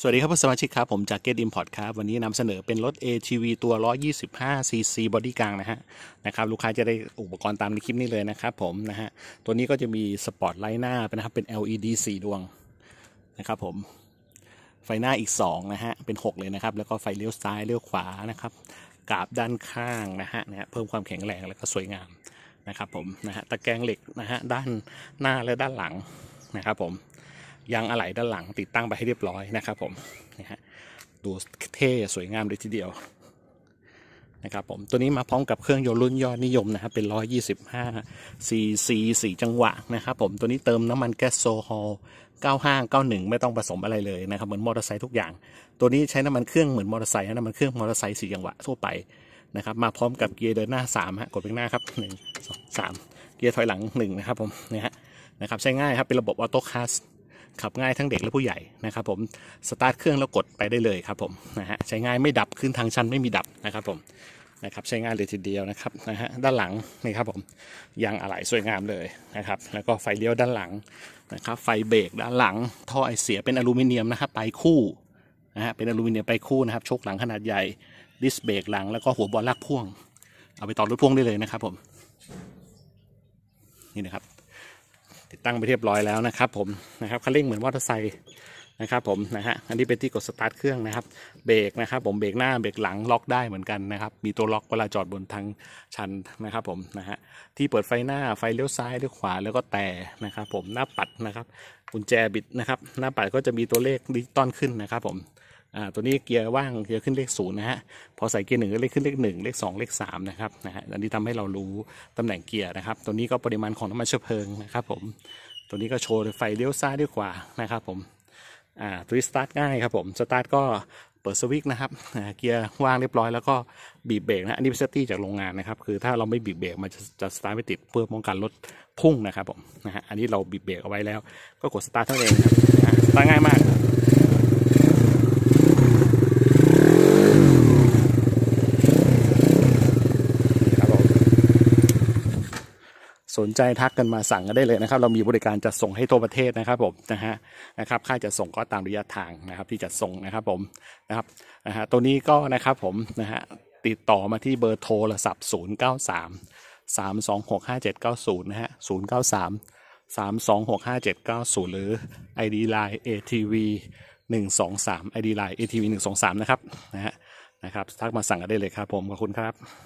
สวัสดีครับผู้สมาชิกครับ ผมจากเกตอิมพอร์ตครับ วันนี้นำเสนอเป็นรถ ATV ตัว 125cc บอดี้กลางนะฮะนะครับ ลูกค้าจะได้อุปกรณ์ตามในคลิปนี้เลยนะครับผมนะฮะตัวนี้ก็จะมีสปอตไลท์หน้าเป็นนะครับเป็น LED 4ดวงนะครับผมไฟหน้าอีก 2 นะฮะเป็น 6 เลยนะครับ แล้วก็ไฟเลี้ยวซ้ายเลี้ยวขวานะครับ กาบด้านข้างนะฮะนะฮะเพิ่มความแข็งแรง แล้วก็สวยงามนะครับผมนะฮะตะแกรงเหล็กนะฮะด้านหน้าและด้านหลังนะครับผมยางอะไหล่ด้านหลังติดตั้งไปให้เรียบร้อยนะครับผมนะฮะดูเท่สวยงามเลยทีเดียวนะครับผม ตัวนี้มาพร้อมกับเครื่องยนต์รุ่นยอดนิยมนะครับเป็น 125 cc 4จังหวะนะครับผม ตัวนี้เติมน้ำมันแก๊สโซฮอล95 91 ไม่ต้องผสมอะไรเลยนะครับ เหมือนมอเตอร์ไซค์ทุกอย่าง ตัวนี้ใช้น้ำมันเครื่องเหมือนมอเตอร์ไซค์น้ำมันเครื่องมอเตอร์ไซค์่จังหวะทั่วไปนะครับมาพร้อมกับเกียร์เดินหน้า3ฮะกดเป็นหน้าครับ1 2 3เกียร์ถอยหลัง1นะครับผมนะฮะนะครับใช้ง่ายครับเป็นระบบออโต้คาสขับง่ายทั้งเด็กและผู้ใหญ่นะครับ ผมสตาร์ทเครื่องแล้วกดไปได้เลยครับผมนะฮะใช้ง่ายไม่ดับขึ้นทางชันไม่มีดับนะครับ ผมนะครับ ใช้งานเลยทีเดียวนะครับนะฮะด้านหลังนี่ครับ ผมยางอะไหล่สวยงามเลยนะครับ แล้วก็ไฟเลี้ยวด้านหลังนะครับ ไฟเบรกด้านหลังท่อไอเสียเป็นอลูมิเนียมนะครับ ไปคู่นะฮะเป็นอลูมิเนียมไปคู่นะครับโชคหลังขนาดใหญ่ดิสเบรกหลังแล้วก็หัวบอลลากพ่วงเอาไปต่อรถพ่วงได้เลยนะครับ ผม นี่นะครับติดตั้งไปเรียบร้อยแล้วนะครับ ผมนะครับคันเร่งเหมือนมอเตอร์ไซค์นะครับผมนะฮะอันนี้เป็นที่กดสตาร์ทเครื่องนะครับ เบรกนะครับ ผมเบรกหน้าเบรกหลังล็อกได้เหมือนกันนะครับมีตัวล็อกเวลาจอดบนทางชันนะครับผมนะฮะที่เปิดไฟหน้าไฟเลี้ยวซ้ายเลี้ยวขวาแล้วก็แต่นะครับผมหน้าปัดนะครับกุญแจบิดนะครับ หน้าปัดก็จะมีตัวเลขดิจิตอลขึ้นนะครับ ผมอ่าตัวนี้เกียร์ว่างเกียร์ขึ้นเลขศูนย์นะฮะพอใส่เกียร์หนึ่งก็เลขขึ้นเลขหนึ่งเลขสองเลขสามนะครับนะฮะอันนี้ทำให้เรารู้ตำแหน่งเกียร์นะครับ ตัวนี้ก็ปริมาณของน้ำมันเชื้อเพลิงนะครับผมตัวนี้ก็โชว์ไฟเลี้ยวซ้ายด้ียวขวานะครับผมอ่าตัวนี้สตาร์ทง่ายครับผมสตาร์ทก็เปิดสวิกนะครับเกียร์ว่างเรียบร้อยแล้วก็บีบเบรกนะอันนี้เป็นเซตตี้จากโรงงานนะครับคือถ้าเราไม่บีบเบรกมันจะจะสตาร์ทไม่ติดเพื่อป้องกันรถพุ่งนะครับผมนะฮะอันนี้เราบีบเบรกเอาไว้แล้ว ก็กดสตาร์ทเท่านั้นเองครับสตาร์ทง่ายมากสนใจทักกันมาสั่งกันได้เลยนะครับ เรามีบริการจัดส่งให้ทั่วประเทศนะครับผมนะฮะนะครับค่าจัดส่งก็ตามระยะทางนะครับ ที่จัดส่งนะครับผมนะครับนะฮะตัวนี้ก็นะครับผมนะฮะติดต่อมาที่เบอร์โทรศัพท์ 0 9 3 3 2 6 5 7 9 0 นะฮะ 0 9 3 3 2 6 5 7 9 0 หรือ ID Line ATV 123 ID Line ATV 123นะครับนะฮะนะครับ ทักมาสั่งกันได้เลยครับผมขอบคุณครับ